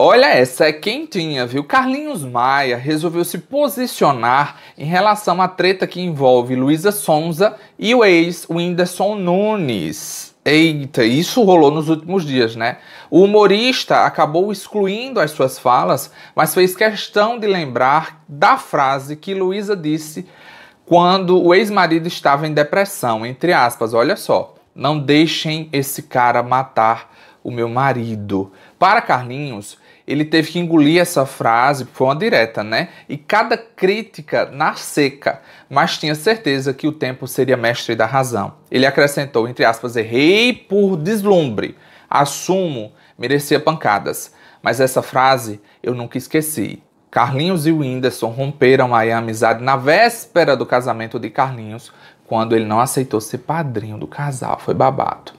Olha essa, é quentinha, viu? Carlinhos Maia resolveu se posicionar em relação à treta que envolve Luísa Sonza e o ex Whindersson Nunes. Eita, isso rolou nos últimos dias, né? O humorista acabou excluindo as suas falas, mas fez questão de lembrar da frase que Luísa disse quando o ex-marido estava em depressão, entre aspas, olha só. Não deixem esse cara matar o meu marido. Para Carlinhos, ele teve que engolir essa frase, foi uma direta, né? E cada crítica na seca, mas tinha certeza que o tempo seria mestre da razão. Ele acrescentou, entre aspas, errei por deslumbre, assumo, merecia pancadas. Mas essa frase eu nunca esqueci. Carlinhos e Whindersson romperam aí a amizade na véspera do casamento de Carlinhos, quando ele não aceitou ser padrinho do casal. Foi babado.